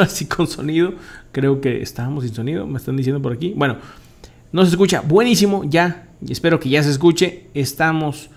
así con sonido. Creo que estábamos sin sonido, me están diciendo por aquí. Bueno, no se escucha, buenísimo, ya, espero que ya se escuche. Estamos,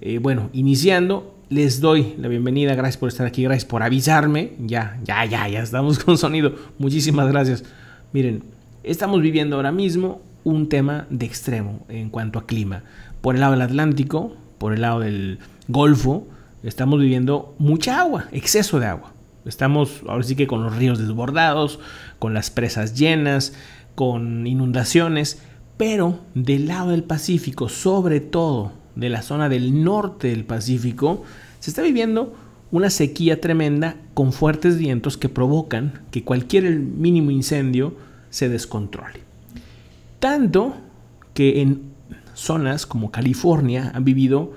eh, bueno, iniciando. Les doy la bienvenida, gracias por estar aquí, gracias por avisarme. Ya, ya, ya, ya estamos con sonido. Muchísimas gracias. Miren, estamos viviendo ahora mismo un tema de extremo en cuanto a clima. Por el lado del Atlántico, por el lado del Golfo, estamos viviendo mucha agua, exceso de agua. Estamos ahora sí que con los ríos desbordados, con las presas llenas, con inundaciones, pero del lado del Pacífico, sobre todo de la zona del norte del Pacífico, se está viviendo una sequía tremenda con fuertes vientos que provocan que cualquier mínimo incendio se descontrole. Tanto que en zonas como California han vivido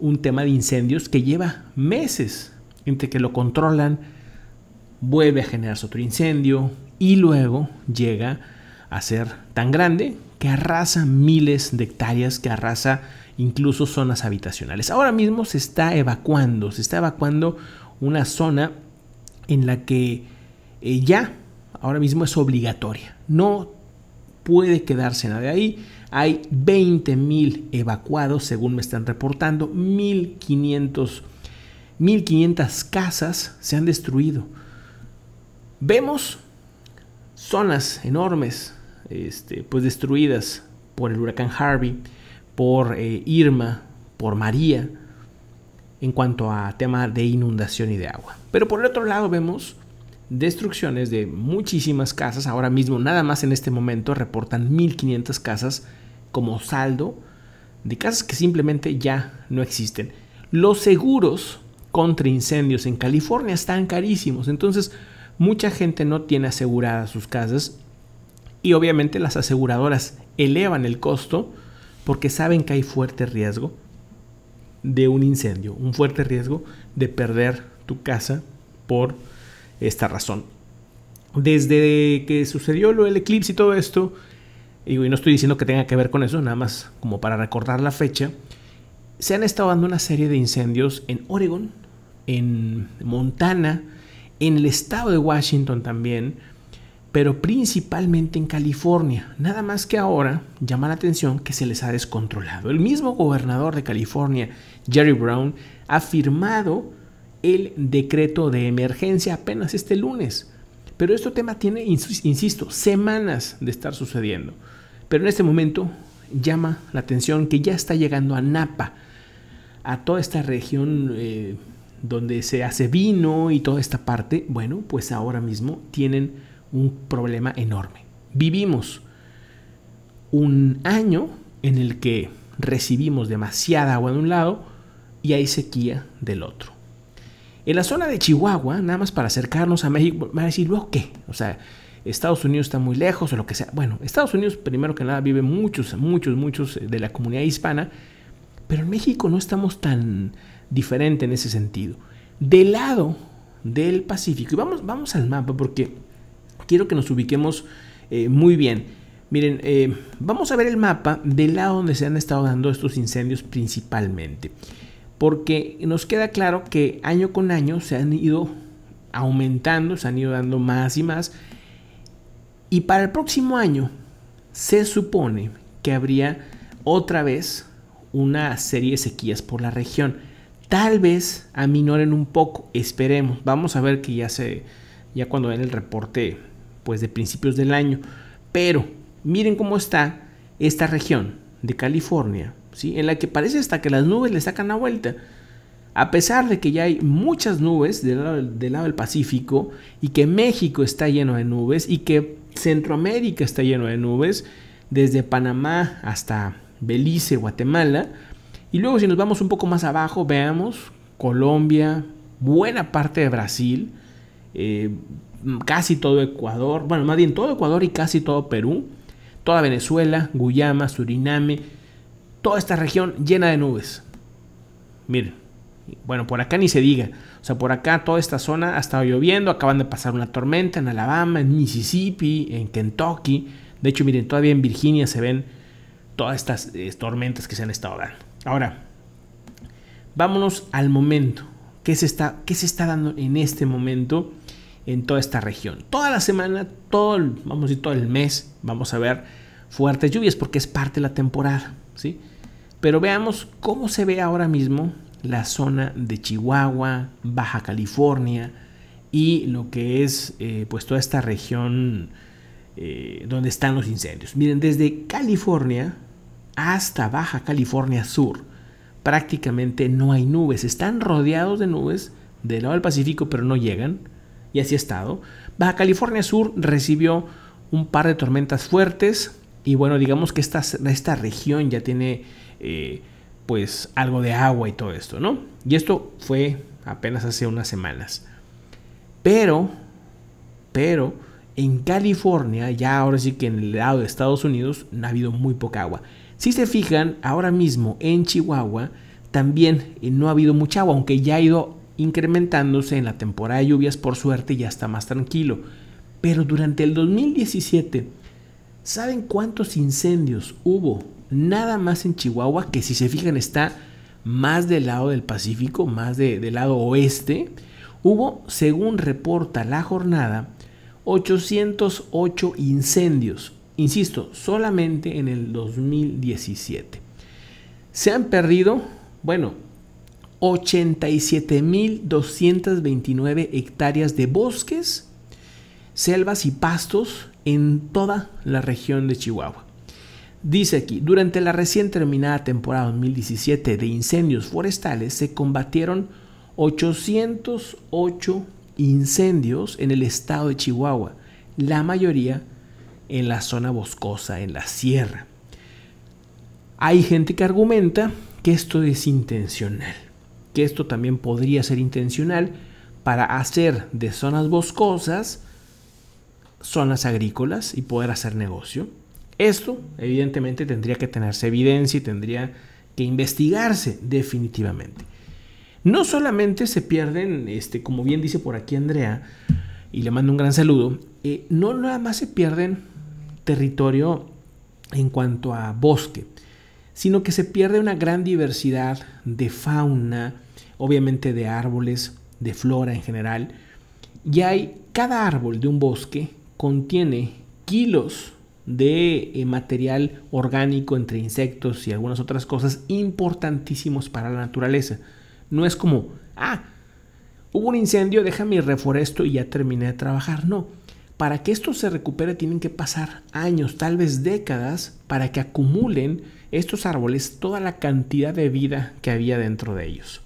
un tema de incendios que lleva meses entre que lo controlan, vuelve a generarse otro incendio y luego llega a ser tan grande que arrasa miles de hectáreas, que arrasa incluso zonas habitacionales. Ahora mismo se está evacuando, se está evacuando una zona en la que eh, ya ahora mismo es obligatoria. No puede quedarse nada de ahí. Hay 20.000 evacuados, según me están reportando. 1.500 1.500 casas se han destruido. Vemos zonas enormes este, pues destruidas por el huracán Harvey, por eh, Irma, por María, en cuanto a tema de inundación y de agua. Pero por el otro lado vemos destrucciones de muchísimas casas. Ahora mismo, nada más en este momento, reportan 1.500 casas como saldo de casas que simplemente ya no existen. Los seguros contra incendios en California están carísimos. Entonces, mucha gente no tiene aseguradas sus casas y obviamente las aseguradoras elevan el costo porque saben que hay fuerte riesgo de un incendio, un fuerte riesgo de perder tu casa por esta razón. Desde que sucedió lo eclipse y todo esto, y no estoy diciendo que tenga que ver con eso, nada más como para recordar la fecha, se han estado dando una serie de incendios en Oregon, en Montana, en el estado de Washington también, pero principalmente en California. Nada más que ahora llama la atención que se les ha descontrolado. El mismo gobernador de California, Jerry Brown, ha firmado el decreto de emergencia apenas este lunes. Pero este tema tiene, insisto, semanas de estar sucediendo. Pero en este momento llama la atención que ya está llegando a Napa, a toda esta región eh, donde se hace vino y toda esta parte, bueno, pues ahora mismo tienen un problema enorme. Vivimos un año en el que recibimos demasiada agua de un lado y hay sequía del otro. En la zona de Chihuahua, nada más para acercarnos a México, van a decir, ¿luego qué? O sea, Estados Unidos está muy lejos o lo que sea. Bueno, Estados Unidos, primero que nada, vive muchos, muchos, muchos eh, de la comunidad hispana pero en México no estamos tan diferente en ese sentido. Del lado del Pacífico, y vamos, vamos al mapa porque quiero que nos ubiquemos eh, muy bien. Miren, eh, vamos a ver el mapa del lado donde se han estado dando estos incendios principalmente. Porque nos queda claro que año con año se han ido aumentando, se han ido dando más y más. Y para el próximo año se supone que habría otra vez una serie de sequías por la región. Tal vez aminoren un poco, esperemos. Vamos a ver que ya se, ya cuando ven el reporte, pues de principios del año. Pero miren cómo está esta región de California, ¿sí? en la que parece hasta que las nubes le sacan la vuelta. A pesar de que ya hay muchas nubes del lado, del Pacífico y que México está lleno de nubes y que Centroamérica está lleno de nubes, desde Panamá hasta Belice, Guatemala. Y luego si nos vamos un poco más abajo, veamos Colombia, buena parte de Brasil, eh, casi todo Ecuador, bueno, más bien todo Ecuador y casi todo Perú, toda Venezuela, Guyana, Suriname, toda esta región llena de nubes. Miren, bueno, por acá ni se diga. O sea, por acá toda esta zona ha estado lloviendo, acaban de pasar una tormenta en Alabama, en Mississippi, en Kentucky. De hecho, miren, todavía en Virginia se ven todas estas eh, tormentas que se han estado dando. Ahora, vámonos al momento. ¿Qué se, está, se está dando en este momento en toda esta región? Toda la semana, todo el, vamos todo el mes, vamos a ver fuertes lluvias porque es parte de la temporada, ¿sí? Pero veamos cómo se ve ahora mismo la zona de Chihuahua, Baja California y lo que es eh, pues toda esta región eh, donde están los incendios. Miren, desde California hasta Baja California Sur. Prácticamente no hay nubes, están rodeados de nubes del lado del Pacífico, pero no llegan, y así ha estado. Baja California Sur recibió un par de tormentas fuertes, y bueno, digamos que esta, esta región ya tiene eh, pues algo de agua y todo esto, ¿no? Y esto fue apenas hace unas semanas. Pero, pero, en California, ya ahora sí que en el lado de Estados Unidos, ha habido muy poca agua. Si se fijan, ahora mismo en Chihuahua también eh, no ha habido mucha agua, aunque ya ha ido incrementándose en la temporada de lluvias, por suerte ya está más tranquilo. Pero durante el 2017, ¿saben cuántos incendios hubo? Nada más en Chihuahua, que si se fijan está más del lado del Pacífico, más del lado oeste, hubo, según reporta la jornada, 808 incendios, Insisto, solamente en el 2017. Se han perdido, bueno, 87.229 hectáreas de bosques, selvas y pastos en toda la región de Chihuahua. Dice aquí, durante la recién terminada temporada 2017 de incendios forestales se combatieron 808 incendios en el estado de Chihuahua, la mayoría en la zona boscosa, en la sierra. Hay gente que argumenta que esto es intencional, que esto también podría ser intencional para hacer de zonas boscosas zonas agrícolas y poder hacer negocio. Esto evidentemente tendría que tenerse evidencia y tendría que investigarse definitivamente. No solamente se pierden, este, como bien dice por aquí Andrea, y le mando un gran saludo, eh, no nada más se pierden territorio en cuanto a bosque, sino que se pierde una gran diversidad de fauna, obviamente de árboles, de flora en general, y hay cada árbol de un bosque contiene kilos de eh, material orgánico entre insectos y algunas otras cosas importantísimos para la naturaleza. No es como, ah, hubo un incendio, déjame reforesto y ya terminé de trabajar. No, para que esto se recupere tienen que pasar años, tal vez décadas, para que acumulen estos árboles toda la cantidad de vida que había dentro de ellos.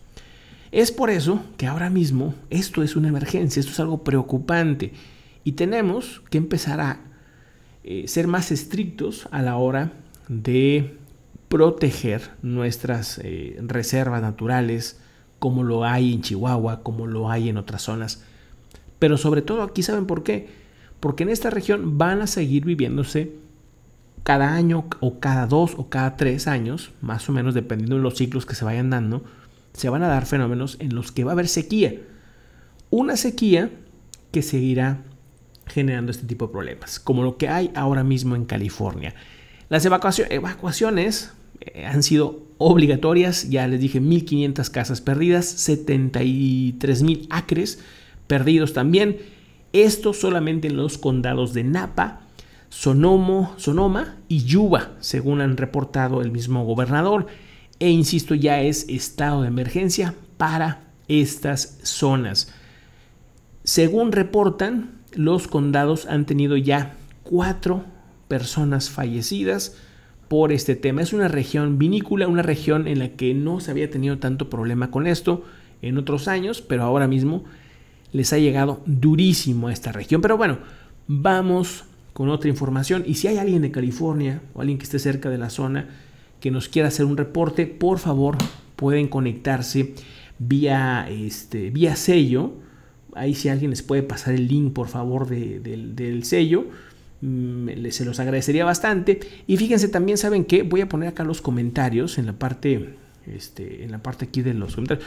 Es por eso que ahora mismo esto es una emergencia, esto es algo preocupante y tenemos que empezar a eh, ser más estrictos a la hora de proteger nuestras eh, reservas naturales, como lo hay en Chihuahua, como lo hay en otras zonas. Pero sobre todo aquí, ¿saben por qué? porque en esta región van a seguir viviéndose cada año o cada dos o cada tres años, más o menos dependiendo de los ciclos que se vayan dando, se van a dar fenómenos en los que va a haber sequía. Una sequía que seguirá generando este tipo de problemas, como lo que hay ahora mismo en California. Las evacuaciones eh, han sido obligatorias, ya les dije 1.500 casas perdidas, 73.000 acres perdidos también. Esto solamente en los condados de Napa, Sonomo, Sonoma y Yuba, según han reportado el mismo gobernador. E insisto, ya es estado de emergencia para estas zonas. Según reportan, los condados han tenido ya cuatro personas fallecidas por este tema. Es una región vinícola, una región en la que no se había tenido tanto problema con esto en otros años, pero ahora mismo les ha llegado durísimo a esta región. Pero bueno, vamos con otra información. Y si hay alguien de California o alguien que esté cerca de la zona que nos quiera hacer un reporte, por favor pueden conectarse vía, este, vía sello. Ahí si alguien les puede pasar el link, por favor, del sello. Mm, se los agradecería bastante. Y fíjense también, ¿saben que Voy a poner acá los comentarios en la parte, este, en la parte aquí de los comentarios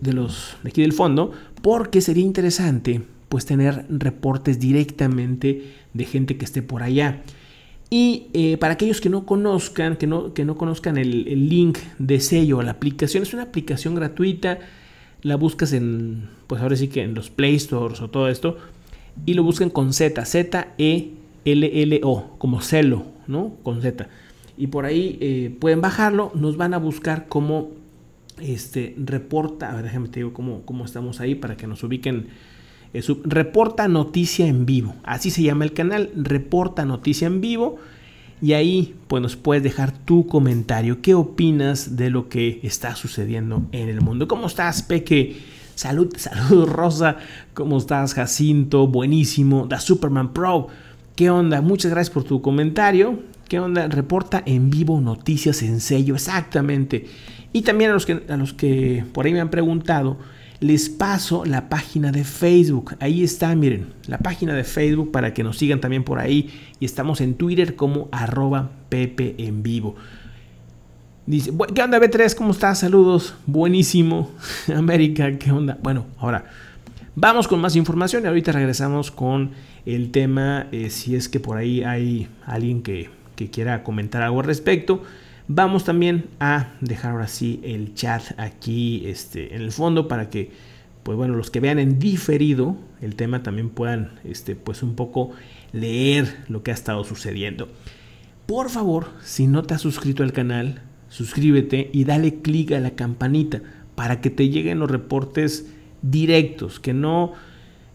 de los de aquí del fondo, porque sería interesante pues tener reportes directamente de gente que esté por allá. Y eh, para aquellos que no conozcan, que no, que no conozcan el, link de sello, la aplicación, es una aplicación gratuita, la buscas en, pues ahora sí que en los Play Stores o todo esto, y lo buscan con Z, Z-E-L-L-O, como celo, ¿no? Con Z. Y por ahí eh, pueden bajarlo, nos van a buscar como este, reporta, a ver, déjame te digo cómo, estamos ahí para que nos ubiquen. Eh, reporta Noticia en Vivo, así se llama el canal, Reporta Noticia en Vivo. Y ahí pues nos puedes dejar tu comentario, qué opinas de lo que está sucediendo en el mundo. ¿Cómo estás, Peque? Salud, salud, Rosa. ¿Cómo estás, Jacinto? Buenísimo. Da Superman Pro. ¿Qué onda? Muchas gracias por tu comentario. ¿Qué onda? Reporta en vivo noticias en sello. Exactamente. Y también a los que, a los que por ahí me han preguntado, les paso la página de Facebook. Ahí está, miren, la página de Facebook para que nos sigan también por ahí. Y estamos en Twitter como arroba Pepe en vivo. Dice, ¿qué onda B3? ¿Cómo estás? Saludos. Buenísimo. América, ¿qué onda? Bueno, ahora vamos con más información y ahorita regresamos con el tema, eh, si es que por ahí hay alguien que, que quiera comentar algo al respecto. Vamos también a dejar así el chat aquí este, en el fondo para que, pues bueno, los que vean en diferido el tema también puedan, este, pues un poco leer lo que ha estado sucediendo. Por favor, si no te has suscrito al canal, suscríbete y dale clic a la campanita para que te lleguen los reportes directos, que no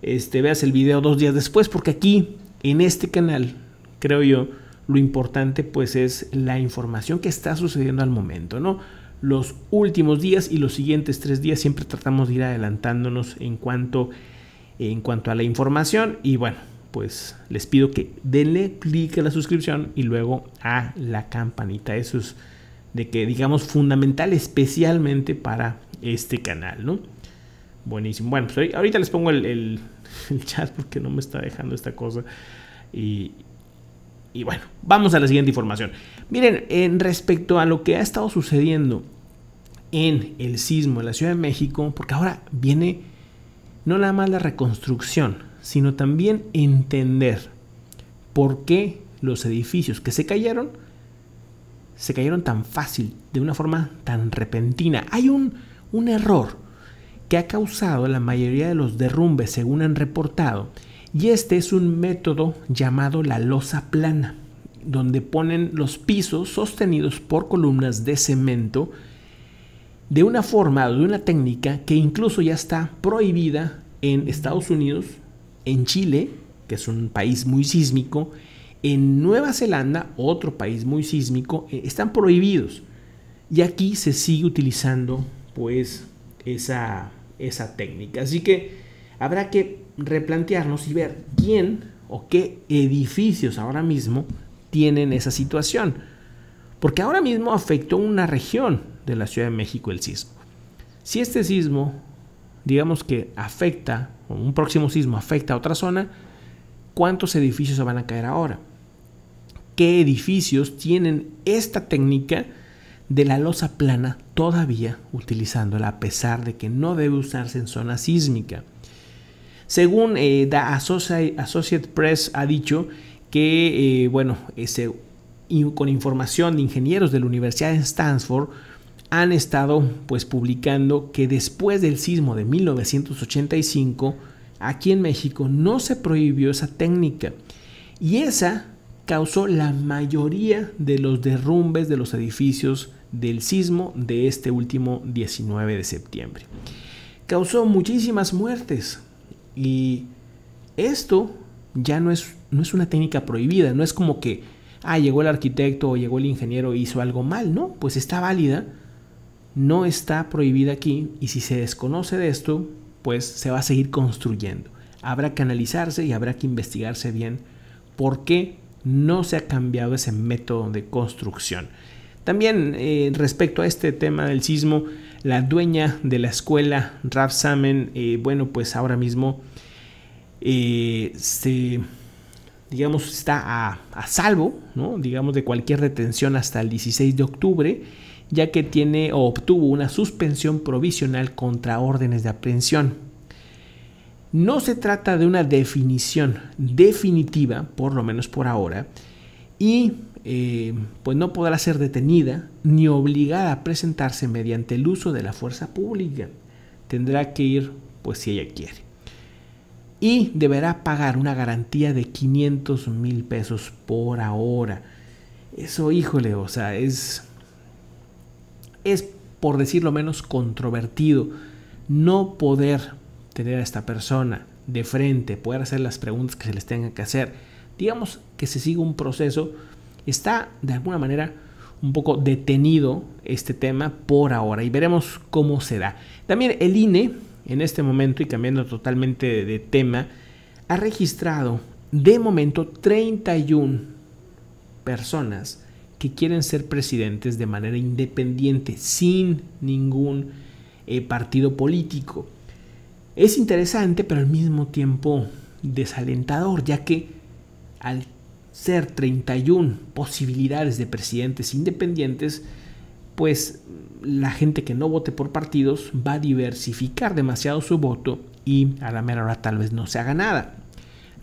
este, veas el video dos días después, porque aquí, en este canal, creo yo, lo importante pues es la información que está sucediendo al momento, ¿no? Los últimos días y los siguientes tres días siempre tratamos de ir adelantándonos en cuanto, en cuanto a la información y bueno, pues les pido que denle clic a la suscripción y luego a la campanita. Eso es de que digamos fundamental especialmente para este canal, ¿no? Buenísimo. Bueno, pues ahorita les pongo el chat porque no me está dejando esta cosa. Y, y bueno, vamos a la siguiente información. Miren, en respecto a lo que ha estado sucediendo en el sismo en la Ciudad de México, porque ahora viene no nada más la reconstrucción, sino también entender por qué los edificios que se cayeron se cayeron tan fácil, de una forma tan repentina. Hay un, un error que ha causado la mayoría de los derrumbes, según han reportado, y este es un método llamado la losa plana, donde ponen los pisos sostenidos por columnas de cemento de una forma o de una técnica que incluso ya está prohibida en Estados Unidos, en Chile, que es un país muy sísmico, en Nueva Zelanda, otro país muy sísmico, eh, están prohibidos. Y aquí se sigue utilizando pues esa, esa técnica. Así que habrá que replantearnos y ver quién o qué edificios ahora mismo tienen esa situación. Porque ahora mismo afectó una región de la Ciudad de México el sismo. Si este sismo, digamos que afecta, un próximo sismo afecta a otra zona, ¿cuántos edificios se van a caer ahora? ¿Qué edificios tienen esta técnica de la losa plana todavía utilizándola a pesar de que no debe usarse en zona sísmica? Según eh, The Associate Press ha dicho que, eh, bueno, este, con información de ingenieros de la Universidad de Stanford, han estado pues publicando que después del sismo de 1985, aquí en México no se prohibió esa técnica. Y esa causó la mayoría de los derrumbes de los edificios del sismo de este último 19 de septiembre. Causó muchísimas muertes, y esto ya no es, no es una técnica prohibida, no es como que, ah, llegó el arquitecto o llegó el ingeniero e hizo algo mal, no, pues está válida, no está prohibida aquí y si se desconoce de esto, pues se va a seguir construyendo. Habrá que analizarse y habrá que investigarse bien por qué no se ha cambiado ese método de construcción. También eh, respecto a este tema del sismo, la dueña de la escuela, Rav Samen, eh, bueno, pues ahora mismo eh, se, digamos, está a, salvo, digamos, de cualquier detención hasta el 16 de octubre, ya que tiene o obtuvo una suspensión provisional contra órdenes de aprehensión. No se trata de una definición definitiva, por lo menos por ahora, y eh, pues no podrá ser detenida ni obligada a presentarse mediante el uso de la fuerza pública. Tendrá que ir, pues si ella quiere y deberá pagar una garantía de 500 mil pesos por ahora. Eso, híjole, o sea, es, es por decirlo menos controvertido. No poder tener a esta persona de frente, poder hacer las preguntas que se les tenga que hacer, digamos que se sigue un proceso, está de alguna manera un poco detenido este tema por ahora y veremos cómo será. También el INE en este momento y cambiando totalmente de tema, ha registrado de momento 31 personas que quieren ser presidentes de manera independiente, sin ningún eh, partido político. Es interesante, pero al mismo tiempo desalentador, ya que al ser 31 posibilidades de presidentes independientes, pues la gente que no vote por partidos va a diversificar demasiado su voto y a la mera hora tal vez no se haga nada.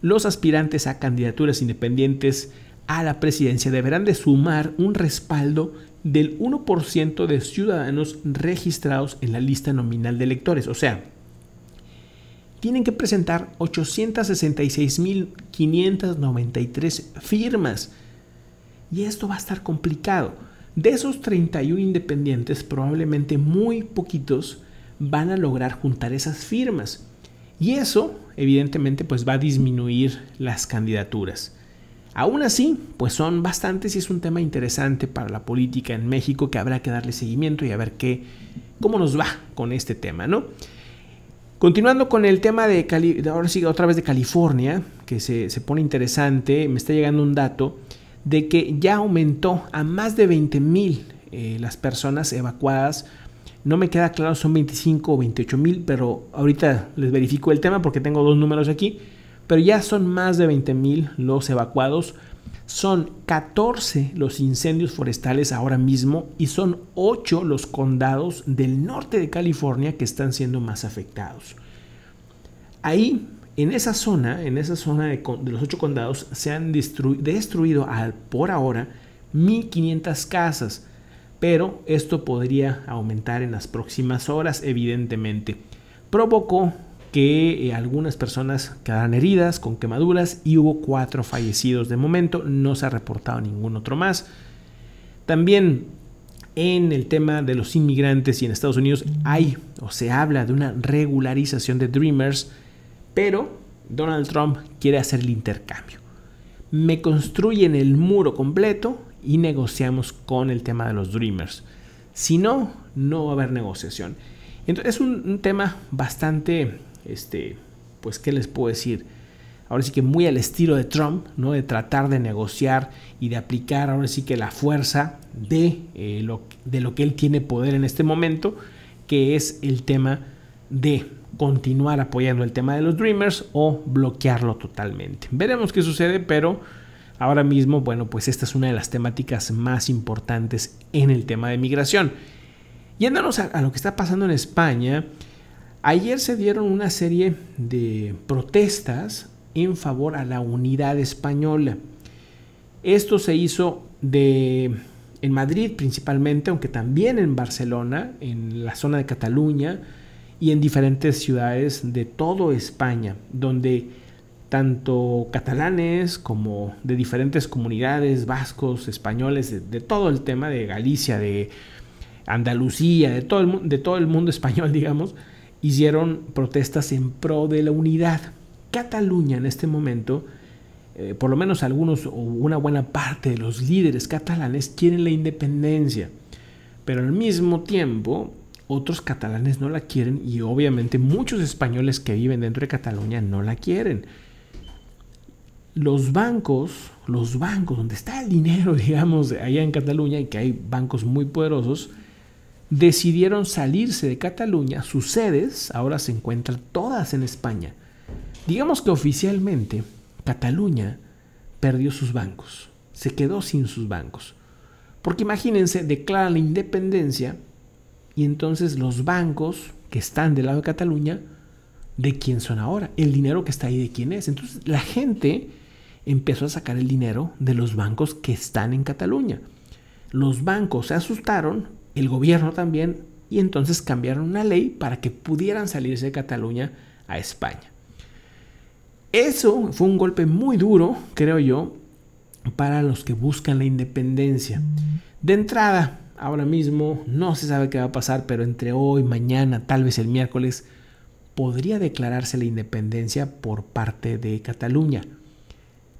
Los aspirantes a candidaturas independientes a la presidencia deberán de sumar un respaldo del 1% de ciudadanos registrados en la lista nominal de electores. O sea, tienen que presentar 866.593 firmas. Y esto va a estar complicado de esos 31 independientes, probablemente muy poquitos van a lograr juntar esas firmas. Y eso, evidentemente, pues va a disminuir las candidaturas. Aún así, pues son bastantes y es un tema interesante para la política en México que habrá que darle seguimiento y a ver qué, cómo nos va con este tema, ¿no? Continuando con el tema de, ahora sí, otra vez de California, que se, se pone interesante, me está llegando un dato de que ya aumentó a más de 20 mil eh, las personas evacuadas. No me queda claro, son 25 o 28 mil, pero ahorita les verifico el tema porque tengo dos números aquí. Pero ya son más de 20 mil los evacuados. Son 14 los incendios forestales ahora mismo y son 8 los condados del norte de California que están siendo más afectados. Ahí en esa zona, en esa zona de, los ocho condados, se han destruido por ahora 1.500 casas, pero esto podría aumentar en las próximas horas, evidentemente. Provocó que eh, algunas personas quedaran heridas con quemaduras y hubo cuatro fallecidos de momento, no se ha reportado ningún otro más. También en el tema de los inmigrantes y en Estados Unidos hay o se habla de una regularización de Dreamers, pero Donald Trump quiere hacer el intercambio. Me construyen el muro completo y negociamos con el tema de los Dreamers. Si no, no va a haber negociación. Entonces es un, tema bastante, este, pues, ¿qué les puedo decir? ahora sí que muy al estilo de Trump, ¿no? De tratar de negociar y de aplicar ahora sí que la fuerza de, eh, lo, de lo que él tiene poder en este momento, que es el tema de continuar apoyando el tema de los Dreamers o bloquearlo totalmente. Veremos qué sucede, pero ahora mismo, bueno, pues esta es una de las temáticas más importantes en el tema de migración. Yéndonos a, a lo que está pasando en España, ayer se dieron una serie de protestas en favor a la unidad española. Esto se hizo de en Madrid principalmente, aunque también en Barcelona, en la zona de Cataluña, y en diferentes ciudades de todo España, donde tanto catalanes como de diferentes comunidades, vascos, españoles, de, todo el tema de Galicia, de Andalucía, de todo, el, de todo el mundo español, digamos, hicieron protestas en pro de la unidad. Cataluña en este momento, eh, por lo menos algunos o una buena parte de los líderes catalanes quieren la independencia, pero al mismo tiempo otros catalanes no la quieren y obviamente muchos españoles que viven dentro de Cataluña no la quieren. Los bancos, los bancos donde está el dinero, digamos, allá en Cataluña y que hay bancos muy poderosos, decidieron salirse de Cataluña. Sus sedes ahora se encuentran todas en España. Digamos que oficialmente Cataluña perdió sus bancos, se quedó sin sus bancos. Porque imagínense, declaran la independencia y entonces los bancos que están del lado de Cataluña, ¿de quién son ahora? El dinero que está ahí, ¿de quién es? Entonces la gente empezó a sacar el dinero de los bancos que están en Cataluña. Los bancos se asustaron, el gobierno también, y entonces cambiaron una ley para que pudieran salirse de Cataluña a España. Eso fue un golpe muy duro, creo yo, para los que buscan la independencia. De entrada, ahora mismo no se sabe qué va a pasar, pero entre hoy, mañana, tal vez el miércoles, podría declararse la independencia por parte de Cataluña.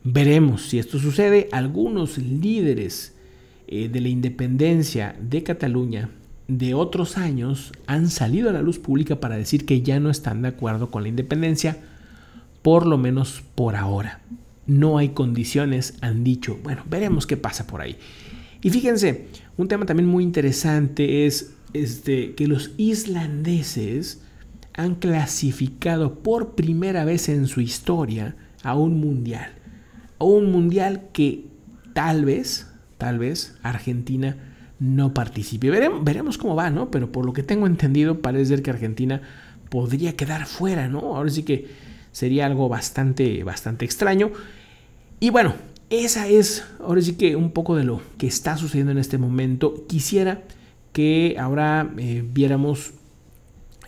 Veremos si esto sucede. Algunos líderes eh, de la independencia de Cataluña de otros años han salido a la luz pública para decir que ya no están de acuerdo con la independencia, por lo menos por ahora. No hay condiciones, han dicho. Bueno, veremos qué pasa por ahí. Y fíjense, un tema también muy interesante es este, que los islandeses han clasificado por primera vez en su historia a un mundial. A un mundial que tal vez, tal vez Argentina no participe. Veremos, cómo va, ¿no? Pero por lo que tengo entendido parece ser que Argentina podría quedar fuera, ¿no? Ahora sí que sería algo bastante, bastante extraño. Y bueno, esa es, ahora sí que un poco de lo que está sucediendo en este momento. Quisiera que ahora eh, viéramos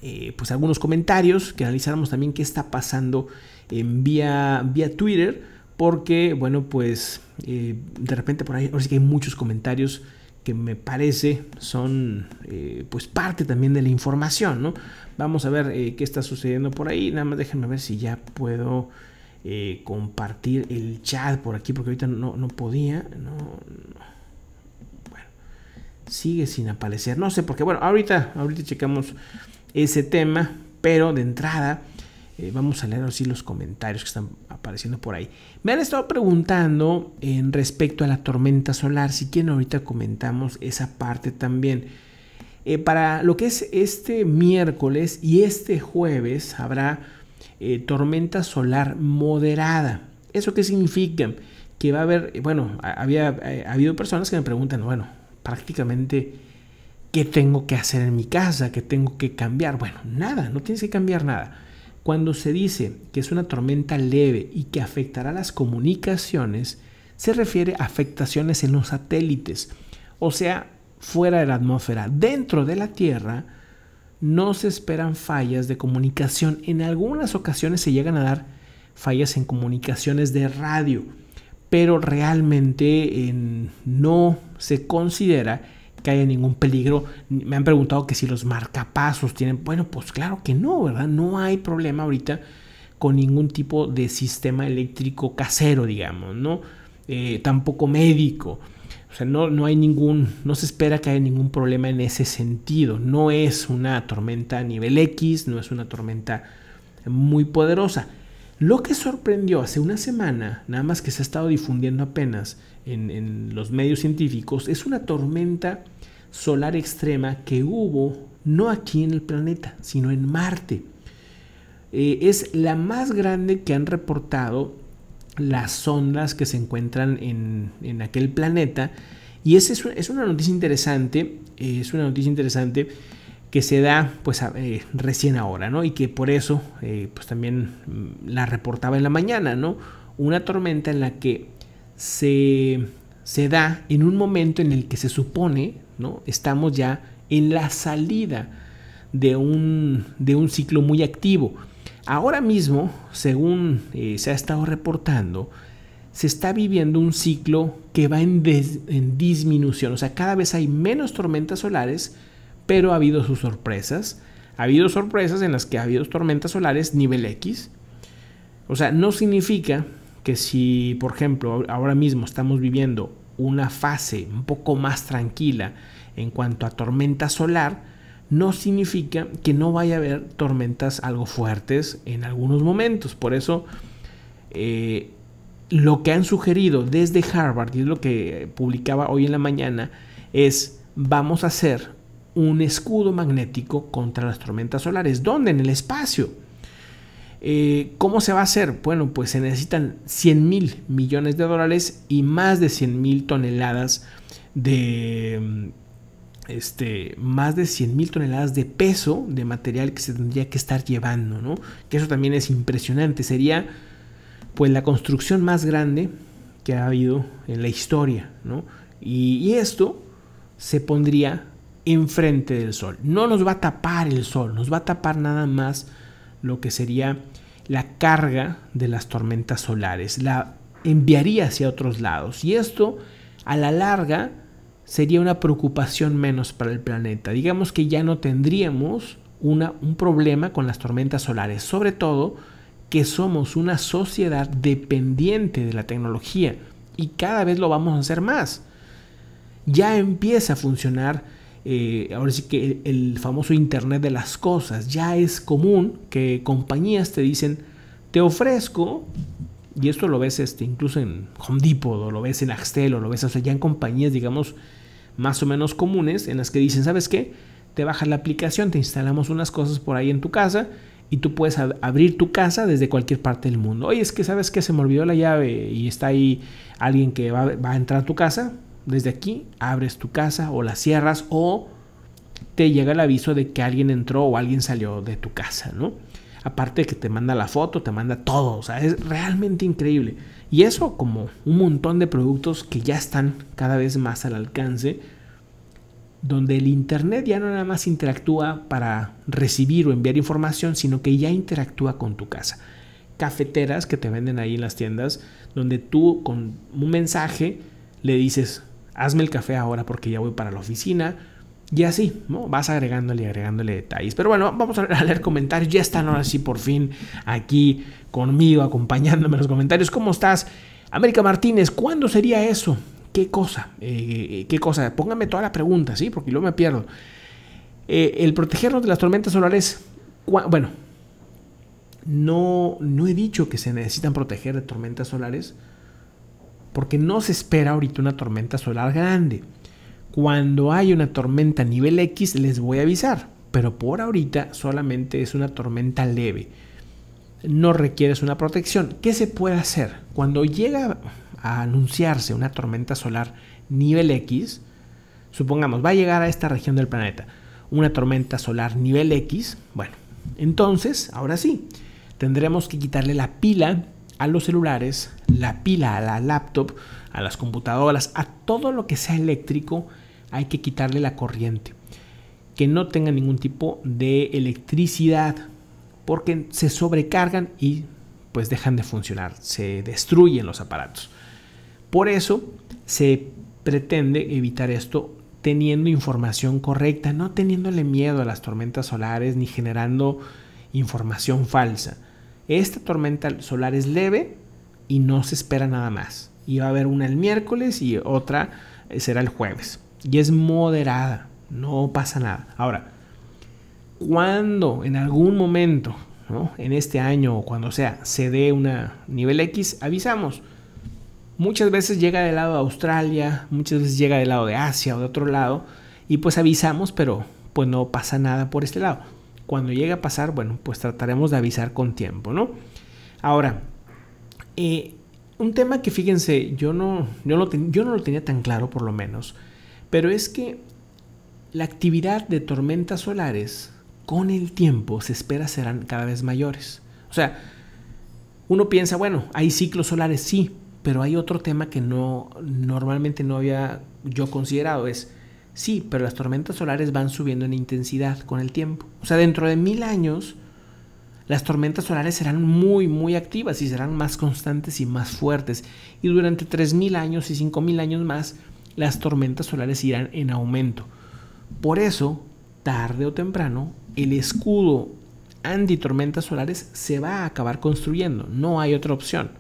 eh, pues algunos comentarios, que analizáramos también qué está pasando en vía, vía Twitter, porque bueno, pues eh, de repente por ahí, ahora sí que hay muchos comentarios que me parece son pues parte también de la información, ¿no? Vamos a ver qué está sucediendo por ahí, nada más déjenme ver si ya puedo eh, compartir el chat por aquí porque ahorita no, podía. No, Bueno, sigue sin aparecer. No sé por qué. Bueno, ahorita, ahorita checamos ese tema, pero de entrada eh, vamos a leer así los comentarios que están apareciendo por ahí. Me han estado preguntando en respecto a la tormenta solar. Si quieren, ahorita comentamos esa parte también. Eh, para lo que es este miércoles y este jueves habrá eh, tormenta solar moderada. ¿Eso qué significa? Que va a haber, bueno, había eh, habido personas que me preguntan, bueno, prácticamente, ¿qué tengo que hacer en mi casa? ¿Qué tengo que cambiar? Bueno, nada, no tienes que cambiar nada. Cuando se dice que es una tormenta leve y que afectará las comunicaciones, se refiere a afectaciones en los satélites, o sea, fuera de la atmósfera. Dentro de la Tierra, no se esperan fallas de comunicación. En algunas ocasiones se llegan a dar fallas en comunicaciones de radio, pero realmente no se considera que haya ningún peligro. Me han preguntado que si los marcapasos tienen... Bueno, pues claro que no, ¿verdad? No hay problema ahorita con ningún tipo de sistema eléctrico casero, digamos, ¿no? Eh, tampoco médico. O sea, no, hay ningún, no se espera que haya ningún problema en ese sentido. No es una tormenta a nivel X, no es una tormenta muy poderosa. Lo que sorprendió hace una semana, nada más que se ha estado difundiendo apenas en, los medios científicos, es una tormenta solar extrema que hubo no aquí en el planeta, sino en Marte. Eh, es la más grande que han reportado las ondas que se encuentran en, aquel planeta. Y esa es una noticia interesante, eh, es una noticia interesante que se da pues eh, recién ahora, ¿no? Y que por eso eh, pues también mm, la reportaba en la mañana, ¿no? Una tormenta en la que se, se da en un momento en el que se supone, ¿no? Estamos ya en la salida de un, de un ciclo muy activo. Ahora mismo, según eh, se ha estado reportando, se está viviendo un ciclo que va en, disminución. O sea, cada vez hay menos tormentas solares, pero ha habido sus sorpresas. Ha habido sorpresas en las que ha habido tormentas solares nivel X. O sea, no significa que si, por ejemplo, ahora mismo estamos viviendo una fase un poco más tranquila en cuanto a tormenta solar, no significa que no vaya a haber tormentas algo fuertes en algunos momentos. Por eso, eh, lo que han sugerido desde Harvard, y es lo que publicaba hoy en la mañana, es vamos a hacer un escudo magnético contra las tormentas solares. ¿Dónde? En el espacio. Eh, ¿Cómo se va a hacer? Bueno, pues se necesitan 100 mil millones de dólares y más de 100 mil toneladas de este, más de mil toneladas de peso de material que se tendría que estar llevando, ¿no? Que eso también es impresionante. Sería, pues, la construcción más grande que ha habido en la historia, ¿no? y esto se pondría enfrente del sol. No nos va a tapar el sol, nos va a tapar nada más lo que sería la carga de las tormentas solares. La enviaría hacia otros lados. Y esto, a la larga, sería una preocupación menos para el planeta. Digamos que ya no tendríamos una, un problema con las tormentas solares, sobre todo que somos una sociedad dependiente de la tecnología y cada vez lo vamos a hacer más. Ya empieza a funcionar, eh, ahora sí que el, famoso Internet de las Cosas, ya es común que compañías te dicen, te ofrezco y esto lo ves este, incluso en Home o lo ves en Axtel, o lo ves, o sea, ya en compañías, digamos, más o menos comunes en las que dicen, ¿sabes qué? Te bajas la aplicación, te instalamos unas cosas por ahí en tu casa y tú puedes abrir tu casa desde cualquier parte del mundo. Oye, es que sabes que se me olvidó la llave y está ahí alguien que va, va a entrar a tu casa. Desde aquí abres tu casa o la cierras o te llega el aviso de que alguien entró o alguien salió de tu casa, ¿no? Aparte de que te manda la foto, te manda todo, o sea, es realmente increíble. Y eso como un montón de productos que ya están cada vez más al alcance, donde el Internet ya no nada más interactúa para recibir o enviar información, sino que ya interactúa con tu casa. Cafeteras que te venden ahí en las tiendas, donde tú con un mensaje le dices, hazme el café ahora porque ya voy para la oficina, y así, Vas agregándole y agregándole detalles. Pero bueno, vamos a leer comentarios. Ya están ahora sí por fin aquí conmigo, acompañándome en los comentarios. ¿Cómo estás? América Martínez, ¿cuándo sería eso? ¿Qué cosa? Eh, ¿Qué cosa? Póngame toda la pregunta, ¿sí? Porque luego me pierdo. Eh, el protegernos de las tormentas solares, bueno, no, no he dicho que se necesitan proteger de tormentas solares porque no se espera ahorita una tormenta solar grande cuando hay una tormenta nivel X les voy a avisar, pero por ahorita solamente es una tormenta leve. No requieres una protección. ¿Qué se puede hacer? Cuando llega a anunciarse una tormenta solar nivel X, supongamos, va a llegar a esta región del planeta una tormenta solar nivel X, bueno, entonces, ahora sí, tendremos que quitarle la pila a los celulares, la pila a la laptop, a las computadoras, a todo lo que sea eléctrico hay que quitarle la corriente. Que no tenga ningún tipo de electricidad porque se sobrecargan y pues dejan de funcionar, se destruyen los aparatos. Por eso se pretende evitar esto teniendo información correcta, no teniéndole miedo a las tormentas solares ni generando información falsa. Esta tormenta solar es leve y no se espera nada más. Y va a haber una el miércoles y otra eh, será el jueves y es moderada, no pasa nada. Ahora, cuando en algún momento, en este año o cuando sea, se dé una nivel X, avisamos. Muchas veces llega del lado de Australia, muchas veces llega del lado de Asia o de otro lado, y pues avisamos, pero pues no pasa nada por este lado. Cuando llegue a pasar, bueno, pues trataremos de avisar con tiempo, ¿no? Ahora, eh, un tema que fíjense, yo no, yo, no, yo no lo tenía tan claro por lo menos, pero es que la actividad de tormentas solares con el tiempo se espera serán cada vez mayores. O sea, uno piensa, bueno, hay ciclos solares, sí, pero hay otro tema que no normalmente no había yo considerado, es sí, pero las tormentas solares van subiendo en intensidad con el tiempo. O sea, dentro de mil años, las tormentas solares serán muy, muy activas y serán más constantes y más fuertes. Y durante tres mil años y cinco mil años más, las tormentas solares irán en aumento. Por eso, tarde o temprano, el escudo anti tormentas solares se va a acabar construyendo. No hay otra opción.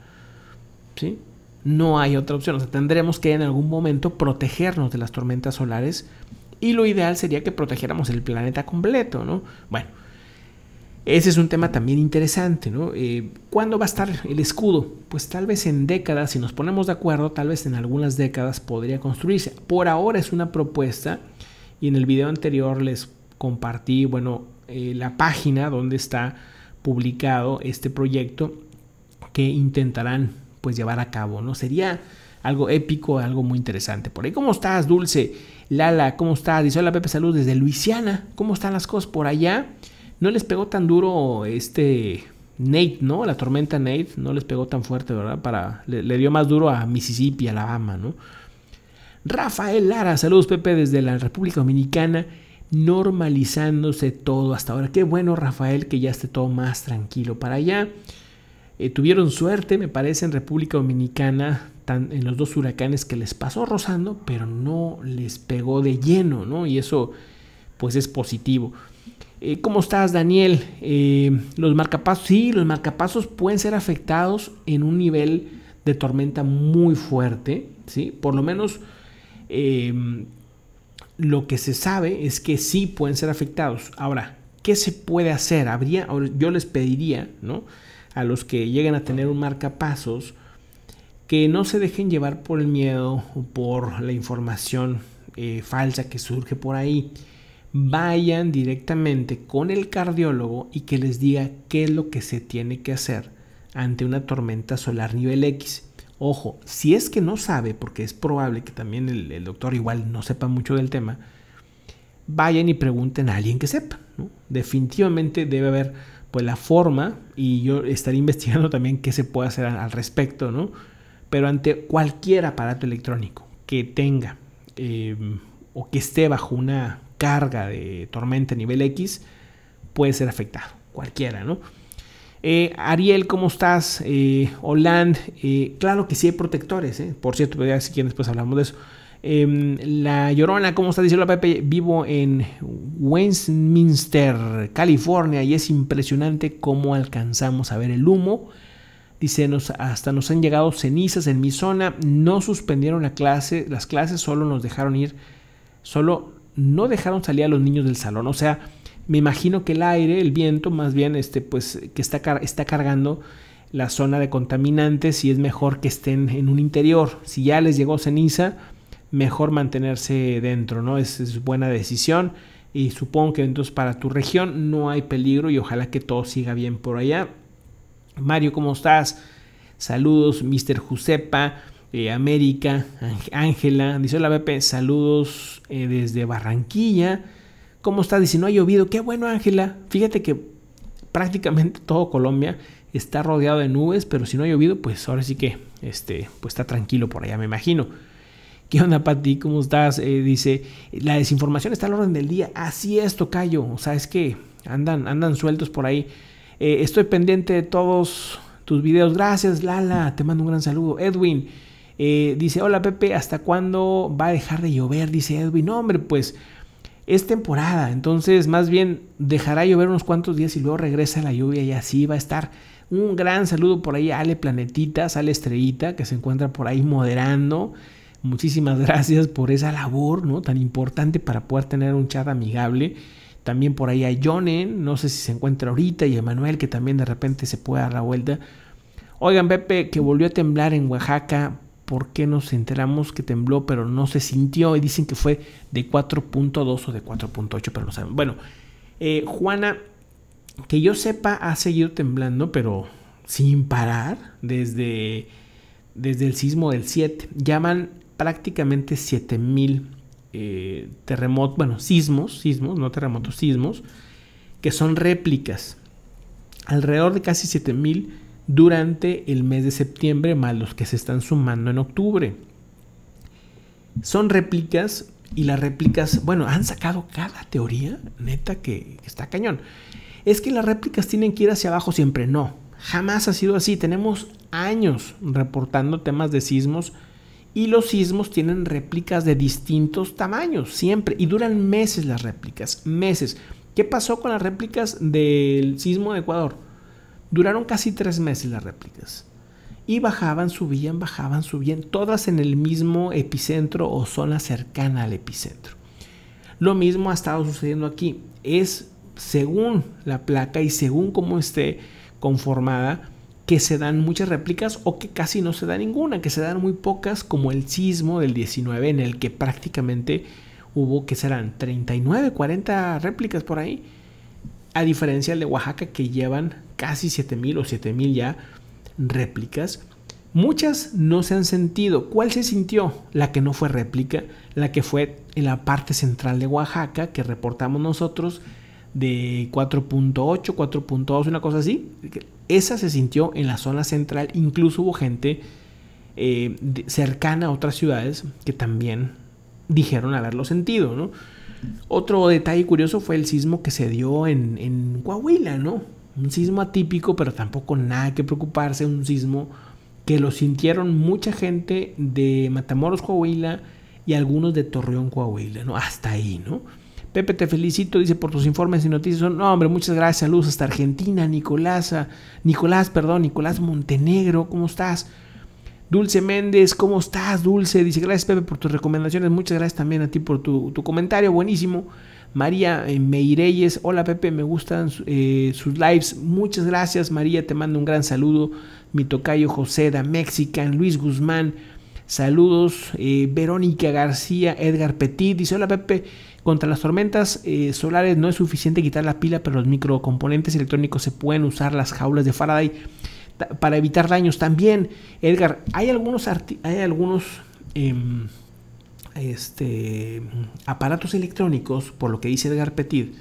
¿Sí? No hay otra opción. O sea, tendremos que en algún momento protegernos de las tormentas solares. Y lo ideal sería que protegiéramos el planeta completo, ¿no? Bueno, ese es un tema también interesante, ¿no? Eh, ¿Cuándo va a estar el escudo? Pues tal vez en décadas, si nos ponemos de acuerdo, tal vez en algunas décadas podría construirse. Por ahora es una propuesta y en el video anterior les compartí, bueno, eh, la página donde está publicado este proyecto que intentarán pues llevar a cabo, ¿no? Sería algo épico, algo muy interesante. Por ahí, ¿cómo estás, Dulce? Lala, ¿cómo estás? Dice, hola Pepe, salud desde Luisiana. ¿Cómo están las cosas por allá? No les pegó tan duro este Nate, ¿no? La tormenta Nate no les pegó tan fuerte, ¿verdad? Para, le, dio más duro a Mississippi, Alabama, ¿no? Rafael Lara, saludos Pepe desde la República Dominicana, normalizándose todo hasta ahora. Qué bueno Rafael que ya esté todo más tranquilo para allá. Eh, tuvieron suerte, me parece, en República Dominicana, tan, en los dos huracanes que les pasó rozando, pero no les pegó de lleno, ¿no? Y eso pues es positivo. Eh, ¿Cómo estás, Daniel? Eh, los marcapasos, sí, los marcapasos pueden ser afectados en un nivel de tormenta muy fuerte, ¿sí? Por lo menos em, lo que se sabe es que sí pueden ser afectados. Ahora, ¿qué se puede hacer? Habría, yo les pediría, ¿no? A los que lleguen a tener un marcapasos, que no se dejen llevar por el miedo o por la información eh, falsa que surge por ahí vayan directamente con el cardiólogo y que les diga qué es lo que se tiene que hacer ante una tormenta solar nivel X. Ojo, si es que no sabe, porque es probable que también el, doctor igual no sepa mucho del tema, vayan y pregunten a alguien que sepa. Definitivamente debe haber pues la forma y yo estaré investigando también qué se puede hacer al respecto, ¿no? Pero ante cualquier aparato electrónico que tenga eh, o que esté bajo una carga de tormenta nivel X, puede ser afectado, cualquiera, ¿no? Eh, Ariel, ¿cómo estás? Eh, eh, claro que sí hay protectores, ¿eh? por cierto, ya si quieren después hablamos de eso. Em, la Llorona, ¿cómo está? Dice la Pepe, vivo en Westminster, California, y es impresionante cómo alcanzamos a ver el humo. Dice, nos, hasta nos han llegado cenizas en mi zona, no suspendieron la clase, las clases, solo nos dejaron ir, solo no dejaron salir a los niños del salón. O sea, me imagino que el aire, el viento, más bien, este, pues, que está, está cargando la zona de contaminantes y es mejor que estén en un interior. Si ya les llegó ceniza, mejor mantenerse dentro, ¿no? Es, buena decisión y supongo que entonces para tu región no hay peligro y ojalá que todo siga bien por allá. Mario, ¿cómo estás? Saludos, Mr. Josepa. Eh, América, Ángela, dice la BP, saludos eh, desde Barranquilla. ¿Cómo está? Dice, no ha llovido. Qué bueno Ángela. Fíjate que prácticamente todo Colombia está rodeado de nubes, pero si no ha llovido, pues ahora sí que este, pues está tranquilo por allá, me imagino. ¿Qué onda, Pati? ¿Cómo estás? Eh, dice, la desinformación está al orden del día. Así es, Tocayo. O sea, es que andan, andan sueltos por ahí. estoy pendiente de todos tus videos. Gracias, Lala. Te mando un gran saludo. Edwin, eh, dice, hola Pepe, ¿hasta cuándo va a dejar de llover? Dice Edwin, no hombre, pues es temporada, entonces más bien dejará llover unos cuantos días y luego regresa la lluvia y así va a estar. Un gran saludo por ahí a Ale planetita Ale Estrellita, que se encuentra por ahí moderando. Muchísimas gracias por esa labor, ¿no? Tan importante para poder tener un chat amigable. También por ahí a Jonen, no sé si se encuentra ahorita, y a Manuel, que también de repente se puede dar la vuelta. Oigan, Pepe, que volvió a temblar en Oaxaca, por qué nos enteramos que tembló pero no se sintió y dicen que fue de 4.2 o de 4.8, pero no saben. Bueno, eh, Juana, que yo sepa, ha seguido temblando, pero sin parar desde, desde el sismo del 7. Llaman prácticamente 7000 eh, terremotos, bueno, sismos, sismos, no terremotos, sismos, que son réplicas. Alrededor de casi 7000 durante el mes de septiembre más los que se están sumando en octubre. Son réplicas y las réplicas, bueno, han sacado cada teoría, neta que, está cañón. Es que las réplicas tienen que ir hacia abajo siempre, no, jamás ha sido así. Tenemos años reportando temas de sismos y los sismos tienen réplicas de distintos tamaños, siempre, y duran meses las réplicas, meses. ¿Qué pasó con las réplicas del sismo de Ecuador? Duraron casi tres meses las réplicas. Y bajaban, subían, bajaban, subían, todas en el mismo epicentro o zona cercana al epicentro. Lo mismo ha estado sucediendo aquí. Es según la placa y según cómo esté conformada que se dan muchas réplicas o que casi no se da ninguna, que se dan muy pocas como el sismo del 19 en el que prácticamente hubo que serán 39, 40 réplicas por ahí a diferencia de Oaxaca que llevan casi 7000 o 7000 ya réplicas. Muchas no se han sentido. ¿Cuál se sintió? La que no fue réplica, la que fue en la parte central de Oaxaca que reportamos nosotros de 4.8, 4.2, una cosa así. Esa se sintió en la zona central. Incluso hubo gente eh, cercana a otras ciudades que también dijeron haberlo sentido, ¿no? Otro detalle curioso fue el sismo que se dio en, Coahuila, ¿no? Un sismo atípico, pero tampoco nada que preocuparse, un sismo que lo sintieron mucha gente de Matamoros, Coahuila y algunos de Torreón, Coahuila, ¿no? Hasta ahí, ¿no? Pepe, te felicito, dice por tus informes y noticias. No, hombre, muchas gracias. Saludos hasta Argentina, Nicolás, Nicolás, perdón, Nicolás Montenegro, ¿cómo estás? Dulce Méndez, ¿cómo estás, Dulce? Dice, gracias Pepe por tus recomendaciones. Muchas gracias también a ti por tu, comentario, buenísimo. María eh, Meireyes, hola Pepe, me gustan eh, sus lives. Muchas gracias, María, te mando un gran saludo. Mi tocayo José da Mexican, Luis Guzmán, saludos. Eh, Verónica García, Edgar Petit, dice, hola Pepe, contra las tormentas solares no es suficiente quitar la pila, pero los microcomponentes electrónicos se pueden usar las jaulas de Faraday para evitar daños. También, Edgar, hay algunos, hay algunos em, este, aparatos electrónicos, por lo que dice Edgar Petit,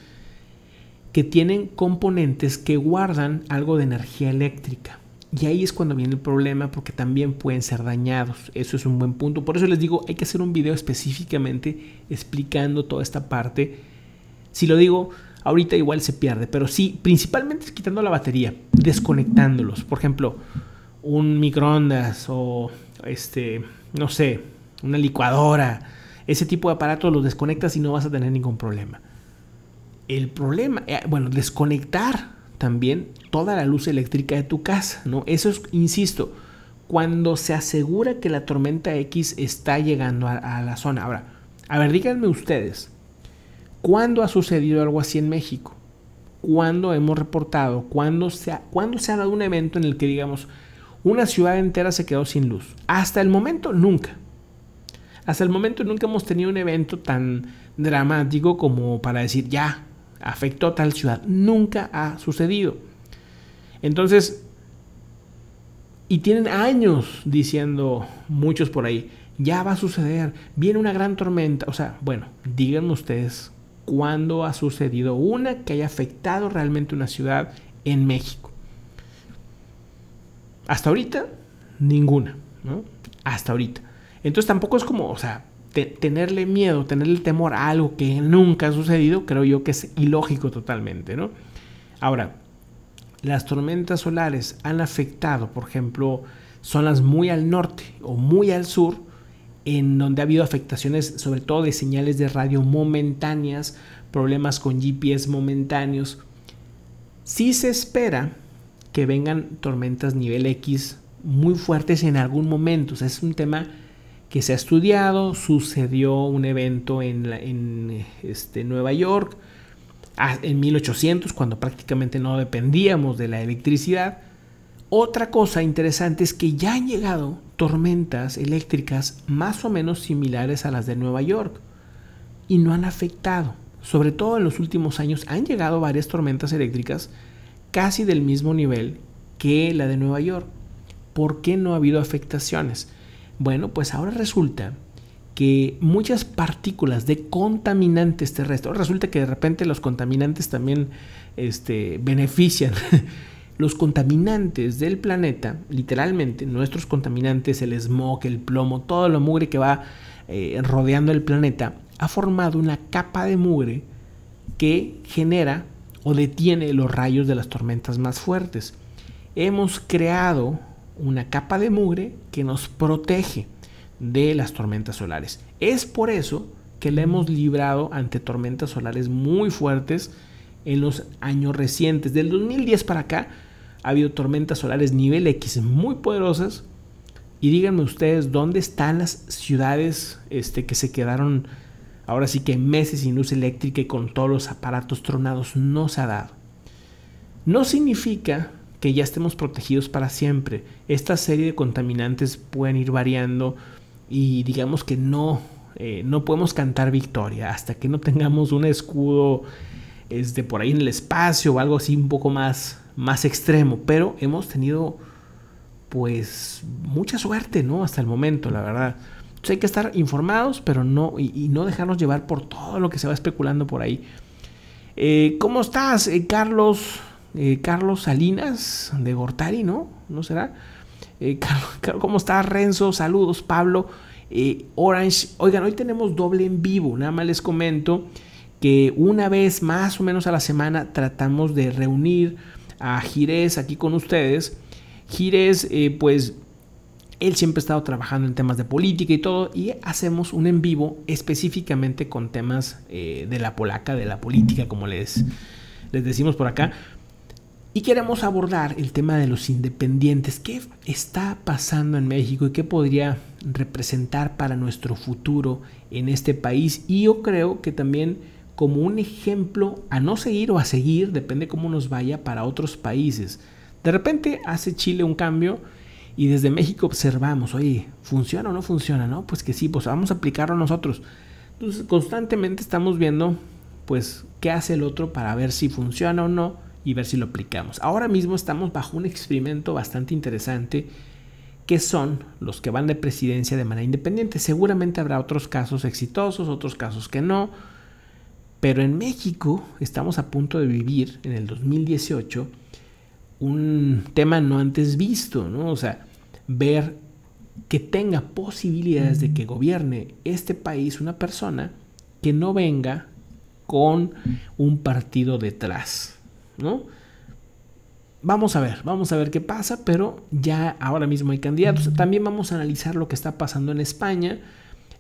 que tienen componentes que guardan algo de energía eléctrica. Y ahí es cuando viene el problema porque también pueden ser dañados. Eso es un buen punto. Por eso les digo, hay que hacer un video específicamente explicando toda esta parte. Si lo digo, Ahorita igual se pierde, pero sí, principalmente quitando la batería, desconectándolos. Por ejemplo, un microondas o este, no sé, una licuadora. Ese tipo de aparatos los desconectas y no vas a tener ningún problema. El problema, eh, bueno, desconectar también toda la luz eléctrica de tu casa, ¿no? Eso es, insisto, cuando se asegura que la tormenta X está llegando a, a la zona. Ahora, a ver, díganme ustedes, ¿Cuándo ha sucedido algo así en México? ¿Cuándo hemos reportado? ¿Cuándo se ha, se ha dado un evento en el que digamos, una ciudad entera se quedó sin luz? Hasta el momento, nunca. Hasta el momento nunca hemos tenido un evento tan dramático como para decir, ya, afectó a tal ciudad. Nunca ha sucedido. Entonces, y tienen años diciendo muchos por ahí, ya va a suceder, viene una gran tormenta. O sea, bueno, díganme ustedes cuándo ha sucedido una que haya afectado realmente una ciudad en México. Hasta ahorita, ninguna, ¿no? Hasta ahorita. Entonces tampoco es como, o sea, tenerle miedo, tenerle temor a algo que nunca ha sucedido, creo yo que es ilógico totalmente, ¿no? Ahora, las tormentas solares han afectado, por ejemplo, zonas muy al norte o muy al sur, en donde ha habido afectaciones sobre todo de señales de radio momentáneas, problemas con GPS momentáneos. Sí se espera que vengan tormentas nivel X muy fuertes en algún momento. sea, es un tema que se ha estudiado, sucedió un evento en, en este, Nueva York ah, en 1800, cuando prácticamente no dependíamos de la electricidad. Otra cosa interesante es que ya han llegado tormentas eléctricas más o menos similares a las de Nueva York y no han afectado. Sobre todo en los últimos años han llegado varias tormentas eléctricas casi del mismo nivel que la de Nueva York. ¿Por qué no ha habido afectaciones? Bueno, pues ahora resulta que muchas partículas de contaminantes terrestres, resulta que de repente los contaminantes también este, benefician los contaminantes del planeta, literalmente, nuestros contaminantes, el smog, el plomo, todo lo mugre que va eh, rodeando el planeta, ha formado una capa de mugre que genera o detiene los rayos de las tormentas más fuertes. Hemos creado una capa de mugre que nos protege de las tormentas solares. Es por eso que la hemos librado ante tormentas solares muy fuertes en los años recientes. Del 2010 para acá ha habido tormentas solares nivel X muy poderosas. Y díganme ustedes, ¿dónde están las ciudades este, que se quedaron ahora sí que meses sin luz eléctrica y con todos los aparatos tronados? No se ha dado. No significa que ya estemos protegidos para siempre. Esta serie de contaminantes pueden ir variando y digamos que no, eh, no podemos cantar victoria hasta que no tengamos un escudo este, por ahí en el espacio o algo así un poco más más extremo, pero hemos tenido pues mucha suerte, ¿no? Hasta el momento, la verdad. hay que estar informados, pero no, y, no dejarnos llevar por todo lo que se va especulando por ahí. Eh, ¿Cómo estás, eh, Carlos? Eh, Carlos Salinas de Gortari, ¿no? ¿No será? ¿Cómo estás, Renzo? Saludos, Pablo. Orange, oigan, hoy tenemos doble en vivo, nada más les comento que una vez más o menos a la semana tratamos de reunir a Gires aquí con ustedes. Gires, eh, pues él siempre ha estado trabajando en temas de política y todo, y hacemos un en vivo específicamente con temas eh, de la polaca, de la política, como les, les decimos por acá. Y queremos abordar el tema de los independientes. ¿Qué está pasando en México y qué podría representar para nuestro futuro en este país? Y yo creo que también como un ejemplo a no seguir o a seguir, depende cómo nos vaya para otros países. De repente hace Chile un cambio y desde México observamos, oye, ¿funciona o no funciona? No, pues que sí, pues vamos a aplicarlo nosotros. Entonces constantemente estamos viendo pues qué hace el otro para ver si funciona o no y ver si lo aplicamos. Ahora mismo estamos bajo un experimento bastante interesante que son los que van de presidencia de manera independiente. Seguramente habrá otros casos exitosos, otros casos que no, pero en México estamos a punto de vivir en el 2018 un tema no antes visto, ¿no? O sea, ver que tenga posibilidades de que gobierne este país una persona que no venga con un partido detrás, ¿no? Vamos a ver, vamos a ver qué pasa, pero ya ahora mismo hay candidatos. También vamos a analizar lo que está pasando en España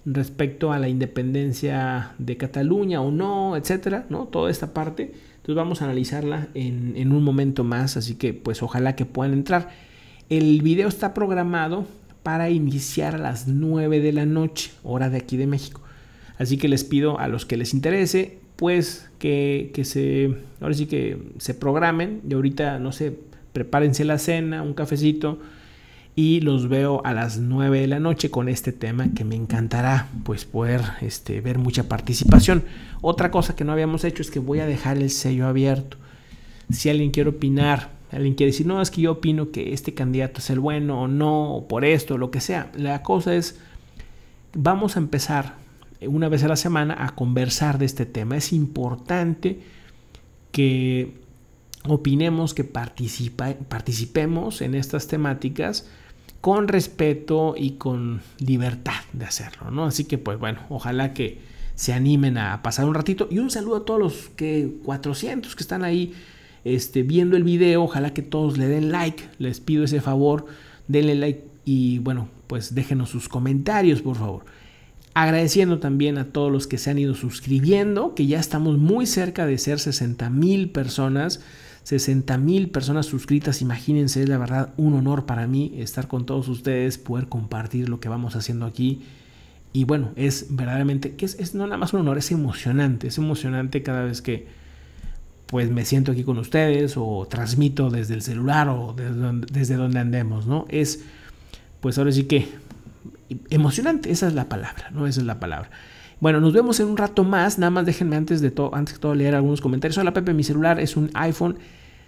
respecto a la independencia de Cataluña o no, etcétera, ¿no? Toda esta parte. Entonces vamos a analizarla en, un momento más, así que pues ojalá que puedan entrar. El video está programado para iniciar a las 9 de la noche, hora de aquí de México. Así que les pido a los que les interese, pues que, que se, ahora sí que se programen. Y ahorita, no sé, prepárense la cena, un cafecito, y los veo a las 9 de la noche con este tema que me encantará pues poder este, ver mucha participación. Otra cosa que no habíamos hecho es que voy a dejar el sello abierto. Si alguien quiere opinar, alguien quiere decir, no, es que yo opino que este candidato es el bueno o no, o por esto, o lo que sea. La cosa es, vamos a empezar eh, una vez a la semana a conversar de este tema. Es importante que opinemos, que participemos en estas temáticas con respeto y con libertad de hacerlo, ¿no? Así que pues bueno, ojalá que se animen a pasar un ratito y un saludo a todos los que 400 que están ahí este, viendo el video, ojalá que todos le den like, les pido ese favor, denle like y bueno, pues déjenos sus comentarios, por favor. Agradeciendo también a todos los que se han ido suscribiendo, que ya estamos muy cerca de ser 60 mil personas. 60 mil personas suscritas, imagínense, es la verdad un honor para mí estar con todos ustedes, poder compartir lo que vamos haciendo aquí. Y bueno, es verdaderamente, que es, no nada más un honor, es emocionante, es emocionante cada vez que pues me siento aquí con ustedes o transmito desde el celular o desde donde, desde donde andemos, ¿no? Es, pues ahora sí que emocionante, esa es la palabra, ¿no? Esa es la palabra. Bueno, nos vemos en un rato más. Nada más déjenme antes de todo, antes todo leer algunos comentarios. Hola Pepe, mi celular es un iPhone.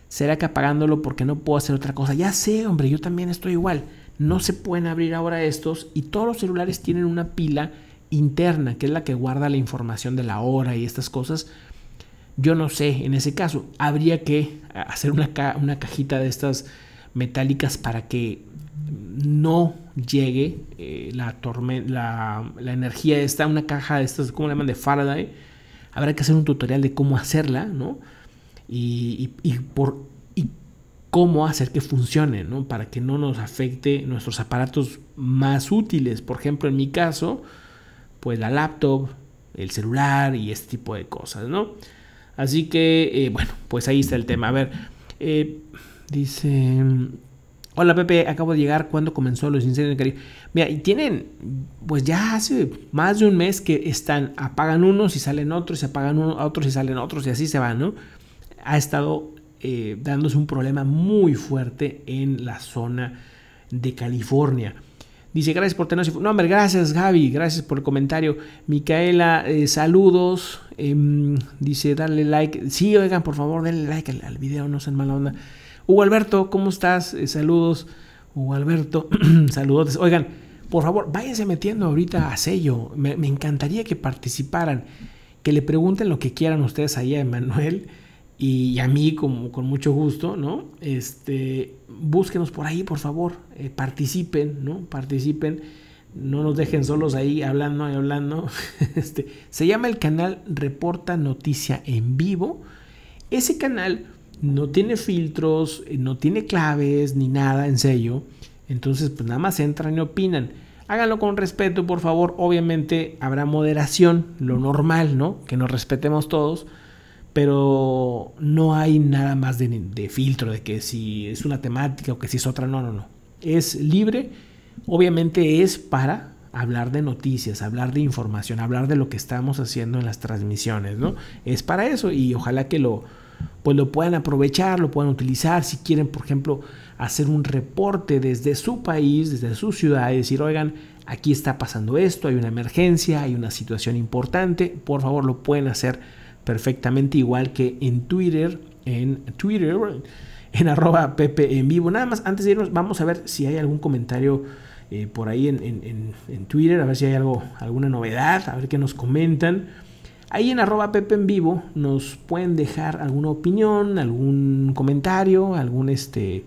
¿Será que apagándolo porque no puedo hacer otra cosa? Ya sé, hombre, yo también estoy igual. No se pueden abrir ahora estos y todos los celulares tienen una pila interna, que es la que guarda la información de la hora y estas cosas. Yo no sé, en ese caso, habría que ah, hacer una, una cajita de estas metálicas para que no llegue eh, la, la, la, energía esta, una caja de estas, como le llaman? De Faraday. Habrá que hacer un tutorial de cómo hacerla, ¿no? Y, y, por, y cómo hacer que funcione, ¿no? Para que no nos afecte nuestros aparatos más útiles. Por ejemplo, en mi caso, pues la laptop, el celular y este tipo de cosas, ¿no? Así que, eh, bueno, pues ahí está el tema. A ver, eh, dice... Hola Pepe, acabo de llegar ¿cuándo comenzó los incendios en Cali? Mira, y tienen, pues ya hace más de un mes que están, apagan unos y salen otros, y apagan otros y salen otros, y así se van, ¿no? Ha estado eh, dándose un problema muy fuerte en la zona de California. Dice, gracias por tenernos. No, hombre, gracias Gaby, gracias por el comentario. Micaela, eh, saludos. Em, dice, dale like. Sí, oigan, por favor, denle like al, al video, no sean mala onda. Hugo Alberto, ¿cómo estás? Eh, saludos, Hugo Alberto, Saludos. Oigan, por favor, váyanse metiendo ahorita a sello. Me, encantaría que participaran, que le pregunten lo que quieran ustedes ahí a Emanuel y, a mí como, con mucho gusto, ¿no? Este, búsquenos por ahí, por favor, eh, participen, ¿no? Participen, no nos dejen solos ahí hablando y hablando. este, se llama el canal Reporta Noticia en Vivo. Ese canal no tiene filtros, eh, no tiene claves ni nada en sello. Entonces, pues nada más entran y opinan. Háganlo con respeto, por favor. Obviamente habrá moderación, lo normal, ¿no? Que nos respetemos todos. Pero no hay nada más de, de filtro, de que si es una temática o que si es otra. No, no, no. Es libre. Obviamente es para hablar de noticias, hablar de información, hablar de lo que estamos haciendo en las transmisiones, ¿no? Es para eso y ojalá que lo, pues lo pueden aprovechar, lo pueden utilizar, si quieren, por ejemplo, hacer un reporte desde su país, desde su ciudad y decir, oigan, aquí está pasando esto, hay una emergencia, hay una situación importante, por favor lo pueden hacer perfectamente igual que en Twitter, en Twitter, en arroba Pepe en vivo. Nada más, antes de irnos, vamos a ver si hay algún comentario eh, por ahí en, en, Twitter, a ver si hay algo, alguna novedad, a ver qué nos comentan. Ahí en arroba Pepe en vivo nos pueden dejar alguna opinión, algún comentario, algún este,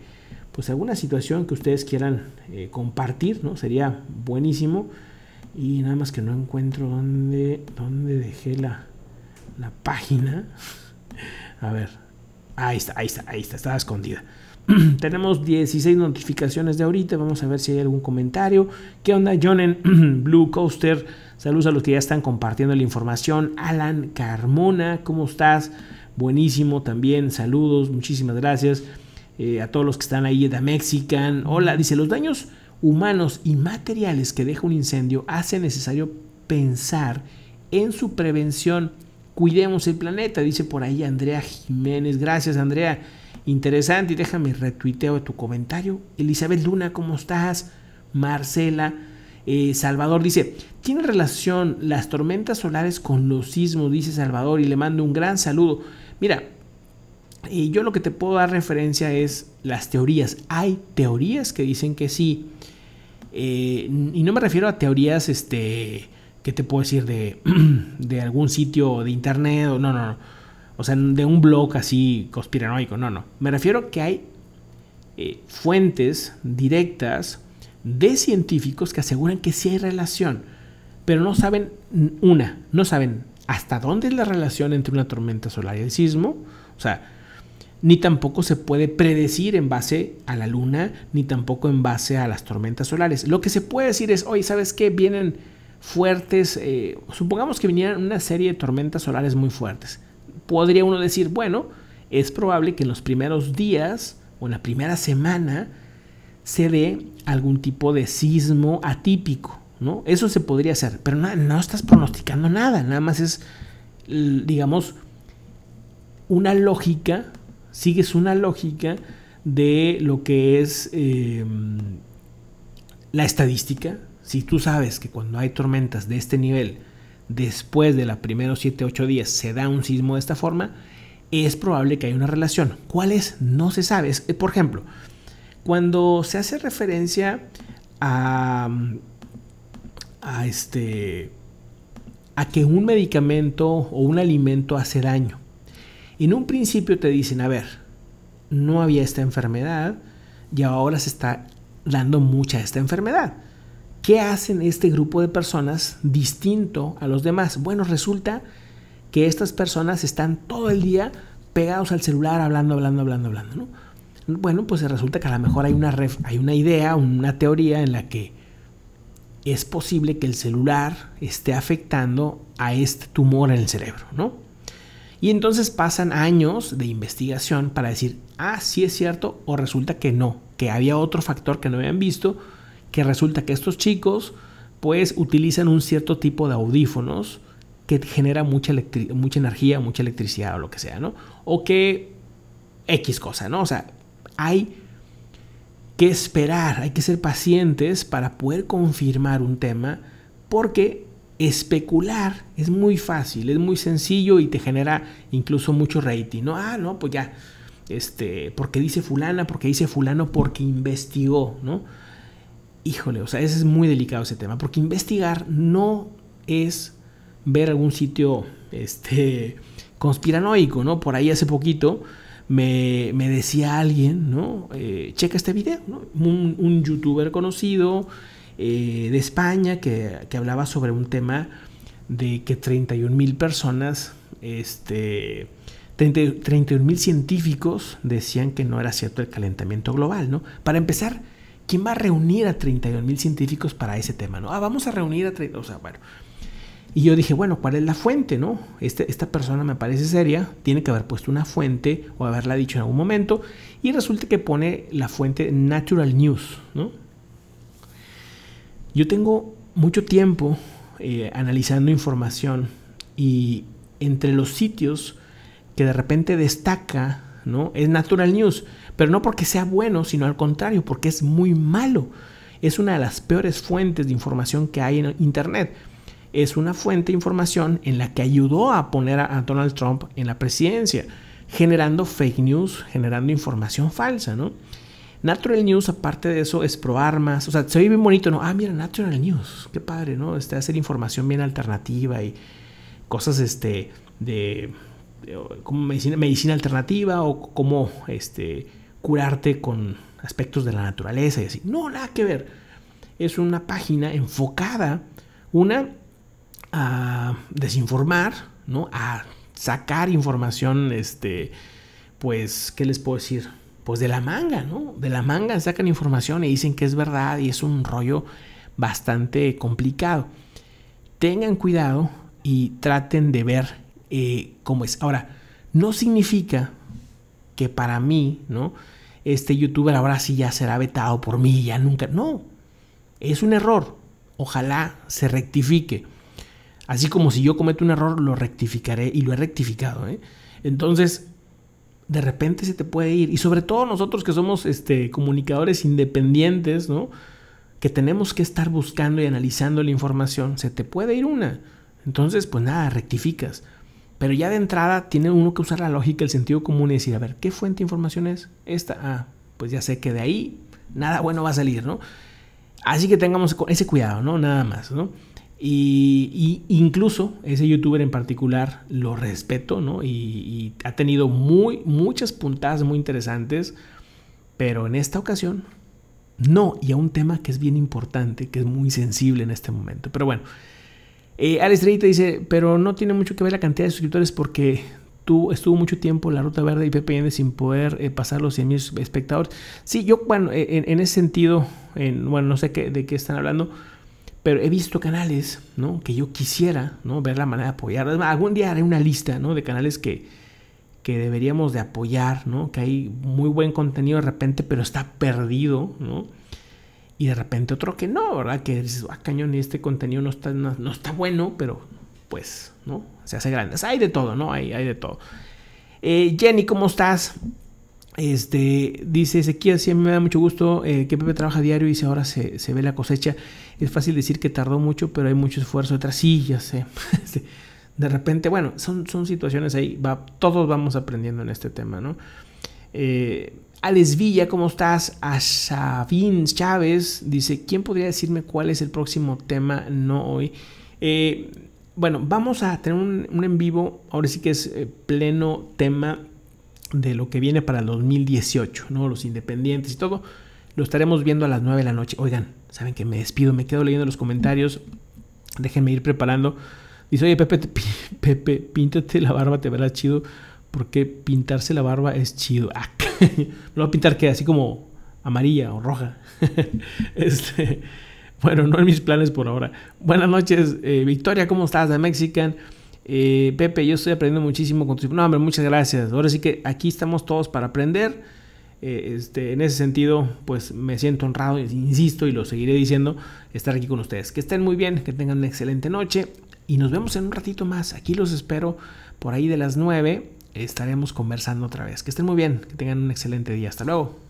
pues alguna situación que ustedes quieran eh, compartir, ¿no? Sería buenísimo. Y nada más que no encuentro dónde, dónde dejé la, la página. A ver, ahí está, ahí está, ahí está, estaba escondida. Tenemos 16 notificaciones de ahorita, vamos a ver si hay algún comentario. ¿Qué onda, Jonen? Blue Coaster Saludos a los que ya están compartiendo la información. Alan Carmona, ¿cómo estás? Buenísimo también. Saludos, muchísimas gracias. Eh, a todos los que están ahí, Da Mexican. Hola, dice, los daños humanos y materiales que deja un incendio hace necesario pensar en su prevención. Cuidemos el planeta, dice por ahí Andrea Jiménez. Gracias, Andrea. Interesante y déjame retuiteo tu comentario. Elizabeth Luna, ¿cómo estás? Marcela. Eh, Salvador dice, tiene relación las tormentas solares con los sismos, dice Salvador, y le mando un gran saludo. Mira, eh, yo lo que te puedo dar referencia es las teorías. Hay teorías que dicen que sí. Eh, y no me refiero a teorías, este, que te puedo decir? De, de algún sitio de internet, o no, no, no. O sea, de un blog así conspiranoico, no, no. Me refiero que hay fuentes directas de científicos que aseguran que sí hay relación, pero no saben una, no saben hasta dónde es la relación entre una tormenta solar y el sismo, o sea, ni tampoco se puede predecir en base a la luna, ni tampoco en base a las tormentas solares. Lo que se puede decir es, hoy, ¿sabes qué? Vienen fuertes, eh, supongamos que vinieran una serie de tormentas solares muy fuertes. Podría uno decir, bueno, es probable que en los primeros días o en la primera semana se dé algún tipo de sismo atípico, ¿no? Eso se podría hacer, pero no, estás pronosticando nada, nada más es, digamos, una lógica, sigues una lógica de lo que es em, la estadística. Si tú sabes que cuando hay tormentas de este nivel, después de los primeros 7, 8 días se da un sismo de esta forma, es probable que haya una relación. ¿Cuál es? No se sabe. por ejemplo, cuando se hace referencia a, este a que un medicamento o un alimento hace daño. En un principio te dicen, a ver, no había esta enfermedad y ahora se está dando mucha esta enfermedad. ¿Qué hacen este grupo de personas distinto a los demás? Bueno, resulta que estas personas están todo el día pegados al celular hablando, hablando, hablando, hablando, ¿no? Bueno, pues resulta que a lo mejor hay una, ref, hay una idea, una teoría en la que es posible que el celular esté afectando a este tumor en el cerebro, ¿no? Y entonces pasan años de investigación para decir, ah, sí es cierto, o resulta que no, que había otro factor que no habían visto, que resulta que estos chicos pues utilizan un cierto tipo de audífonos que genera mucha, mucha energía, mucha electricidad o lo que sea, ¿no? O que X cosa, ¿no? O sea, hay que esperar, hay que ser pacientes para poder confirmar un tema porque especular es muy fácil, es muy sencillo y te genera incluso mucho rating. No, ah, no, pues ya, este, porque dice fulana, porque dice fulano, porque investigó, ¿no? Híjole, o sea, ese es muy delicado ese tema, porque investigar no es ver algún sitio, este, conspiranoico, ¿no? Por ahí hace poquito me, decía alguien, ¿no? Eh, checa este video, ¿no? Un, youtuber conocido eh, de España que, hablaba sobre un tema de que 31 mil personas, este, 31 mil científicos decían que no era cierto el calentamiento global, ¿no? Para empezar, ¿quién va a reunir a 31 mil científicos para ese tema, ¿no? Ah, vamos a reunir a... O sea, bueno, y yo dije, bueno, ¿cuál es la fuente? No? Este, esta persona me parece seria, tiene que haber puesto una fuente o haberla dicho en algún momento. Y resulta que pone la fuente Natural News. Yo tengo mucho tiempo eh, analizando información y entre los sitios que de repente destaca ¿no? es Natural News, pero no porque sea bueno, sino al contrario, porque es muy malo. Es una de las peores fuentes de información que hay en Internet es una fuente de información en la que ayudó a poner a, Donald Trump en la presidencia, generando fake news, generando información falsa, ¿no? Natural News, aparte de eso, es pro armas. O sea, se ve bien bonito, ¿no? Ah, mira, Natural News, qué padre, ¿no? Este, hacer información bien alternativa y cosas este, de, como medicina, medicina, alternativa o cómo este, curarte con aspectos de la naturaleza y así. No, nada que ver. Es una página enfocada, una, a desinformar, ¿no? A sacar información, este, pues, ¿qué les puedo decir? Pues de la manga, ¿no? De la manga sacan información y dicen que es verdad y es un rollo bastante complicado. Tengan cuidado y traten de ver eh, cómo es. Ahora, no significa que para mí, ¿no? Este youtuber ahora sí ya será vetado por mí, ya nunca. No, es un error. Ojalá se rectifique. Así como si yo cometo un error, lo rectificaré y lo he rectificado. ¿eh? Entonces, de repente se te puede ir. Y sobre todo nosotros que somos este, comunicadores independientes, ¿no? que tenemos que estar buscando y analizando la información, se te puede ir una. Entonces, pues nada, rectificas. Pero ya de entrada tiene uno que usar la lógica, el sentido común y decir, a ver, ¿qué fuente de información es esta? Ah, pues ya sé que de ahí nada bueno va a salir, ¿no? Así que tengamos ese cuidado, ¿no? Nada más, ¿no? Y, incluso ese youtuber en particular lo respeto, ¿no? Y, ha tenido muy, muchas puntadas muy interesantes, pero en esta ocasión no, y a un tema que es bien importante, que es muy sensible en este momento. Pero bueno, eh, dice, pero no tiene mucho que ver la cantidad de suscriptores porque tú estuvo mucho tiempo la Ruta Verde y PPN sin poder eh, pasar los 100.000 espectadores. Sí, yo, bueno, eh, en, ese sentido, en, bueno, no sé qué, de qué están hablando pero he visto canales ¿no? que yo quisiera ¿no? ver la manera de apoyar. Algún día haré una lista ¿no? de canales que, deberíamos de apoyar, ¿no? que hay muy buen contenido de repente, pero está perdido, ¿no? y de repente otro que no, ¿verdad? Que dices, ah, cañón, este contenido no está, no, está bueno, pero pues, ¿no? Se hace grandes. Hay de todo, ¿no? Hay, de todo. Eh, Jenny, ¿cómo estás? Este, dice Ezequiel, sí, me da mucho gusto eh, que Pepe trabaja diario y ahora se, ve la cosecha. Es fácil decir que tardó mucho, pero hay mucho esfuerzo detrás. Sí, ya sé. Este, de repente, bueno, son, son situaciones ahí, va, todos vamos aprendiendo en este tema, ¿no? Eh, Alex Villa, ¿cómo estás? A Sabín Chávez dice, ¿quién podría decirme cuál es el próximo tema? No hoy. Eh, bueno, vamos a tener un, un, en vivo, ahora sí que es eh, pleno tema de lo que viene para el 2018, ¿no? Los independientes y todo. Lo estaremos viendo a las 9 de la noche. Oigan, saben que me despido, me quedo leyendo los comentarios. Déjenme ir preparando. Dice, oye, Pepe, Pepe, píntate la barba, te verá chido. Porque pintarse la barba es chido. Ah, lo a pintar que así como amarilla o roja. este, bueno, no en mis planes por ahora. Buenas noches, eh, Victoria, ¿cómo estás? De Mexican. Eh, Pepe, yo estoy aprendiendo muchísimo con tu... No, hombre, muchas gracias. Ahora sí que aquí estamos todos para aprender. Eh, este, en ese sentido, pues me siento honrado, insisto, y lo seguiré diciendo, estar aquí con ustedes. Que estén muy bien, que tengan una excelente noche y nos vemos en un ratito más. Aquí los espero por ahí de las 9. Estaremos conversando otra vez. Que estén muy bien, que tengan un excelente día. Hasta luego.